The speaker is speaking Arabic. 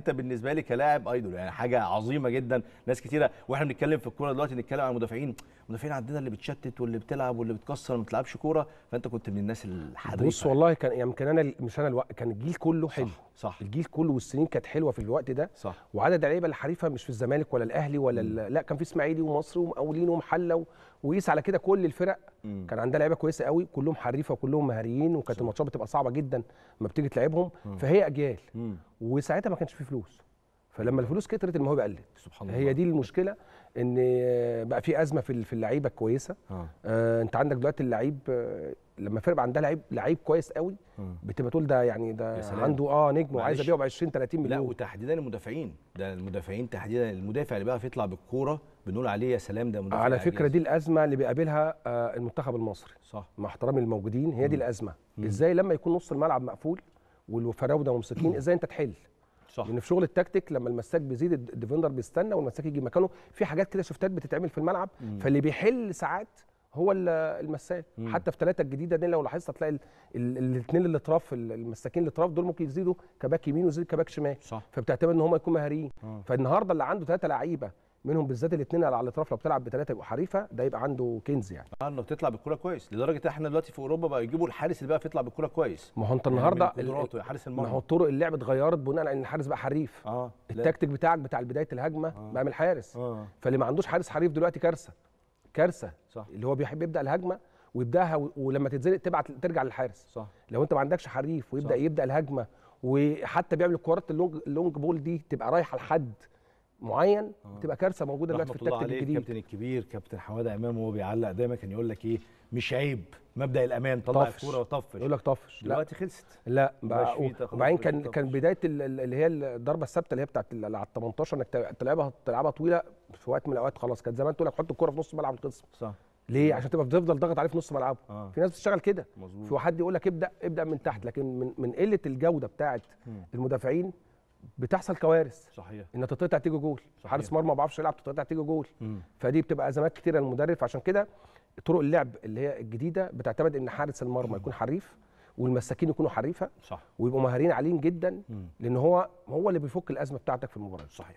انت بالنسبه لي كلاعب ايدول يعني حاجه عظيمه جدا ناس كتيره واحنا بنتكلم في الكوره دلوقتي نتكلم عن المدافعين المدافعين عندنا اللي بتشتت واللي بتلعب واللي بتكسر ما بتلعبش كوره فانت كنت من الناس الحريفه بص والله كان يمكن يعني انا مش انا الوقت كان الجيل كله حلو صح, صح الجيل كله والسنين كانت حلوه في الوقت ده صح وعدد اللعيبه الحريفه مش في الزمالك ولا الاهلي ولا لا كان في اسماعيلي ومصري ومقاولين ومحله وقيس على كده كل الفرق مم. كان عندها لعيبه كويسه قوي كلهم حريفه وكلهم مهاريين وكانت الماتشات بتبقى صعبه جدا لما بتيجي تلعبهم فهي اجيال مم. وساعتها ما كانش في فلوس فلما الفلوس كترت الموهبه قلت سبحان الله هي دي المشكله ان آه، بقى في ازمه في اللعيبه الكويسه آه. آه انت عندك دلوقتي اللعيب آه، لما فرقه عندها لعيب لعيب كويس قوي بتبقى تقول ده يعني ده عنده اه نجم وعايز ابيعه ب 20 30 مليون لا وتحديدا المدافعين ده المدافعين تحديدا المدافع اللي بقى يطلع بالكوره بنقول عليه يا سلام ده مدافع على فكره عجيز. دي الازمه اللي بيقابلها آه، المنتخب المصري صح مع احترامي الموجودين هي دي الازمه مم. ازاي لما يكون نص الملعب مقفول والفراوده ممسكين ازاي انت تحل صح لان في شغل التكتيك لما المساك بيزيد الديفندر بيستنى والمساك يجي مكانه في حاجات كده شفتات بتتعمل في الملعب مم. فاللي بيحل ساعات هو المساك حتى في ثلاثه الجديده دي لو لاحظت هتلاقي الاثنين الاطراف المساكين الاطراف دول ممكن يزيدوا كباك يمين ويزيد كباك شمال صح. فبتعتمد ان هم يكونوا مهاريين آه. فالنهارده اللي عنده ثلاثه لعيبه منهم بالذات الاثنين على الاطراف لو بتلعب بثلاثه يبقوا حريفه ده يبقى عنده كنز يعني اه لو بتطلع بالكوره كويس لدرجه احنا دلوقتي في اوروبا بقى يجيبوا الحارس اللي بقى بيطلع بالكوره كويس ما هو انت يعني النهارده يعني حارس المرمى ما هو طرق اللعب اتغيرت بناء على ان الحارس بقى حريف اه التكتيك بتاعك بتاع بدايه الهجمه آه. بقى من الحارس آه. فاللي ما عندوش حارس حريف دلوقتي كارثه كارثه صح اللي هو بيحب يبدا الهجمه ويبداها و... ولما تتزنق تبعت ترجع للحارس صح لو انت ما عندكش حريف ويبدا صح. يبدا الهجمه وحتى بيعمل الكرات اللونج, اللونج بول دي تبقى رايحه لحد معين آه. بتبقى كارثه موجوده دلوقتي في التكتيك الجديد الكابتن الكبير كابتن حواده امام وهو بيعلق دايما كان يقول لك ايه مش عيب مبدا الامان طلع الكوره وطفش يقول لك طفش دلوقتي خلصت لا وبعدين كان كان بدايه اللي هي الضربه الثابته اللي هي بتاعت على ال 18 انك تلعبها تلعبها طويله في وقت من الاوقات خلاص كانت زمان تقول لك حط الكوره في نص ملعب الخصم صح ليه عشان تبقى بتفضل ضاغط عليه في نص ملعبه آه. في ناس بتشتغل كده في حد يقول لك ابدا ابدا من تحت لكن من من قله الجوده بتاعه المدافعين بتحصل كوارث صحيح ان تتقطع تيجي جول حارس مرمى ما بيعرفش يلعب تتقطع تيجي جول فدي بتبقى ازمات كتيره للمدرب فعشان كده طرق اللعب اللي هي الجديده بتعتمد ان حارس المرمى يكون حريف والمساكين يكونوا حريفه صح ويبقوا مهارين عاليين جدا مم. لان هو هو اللي بيفك الازمه بتاعتك في المباراه صحيح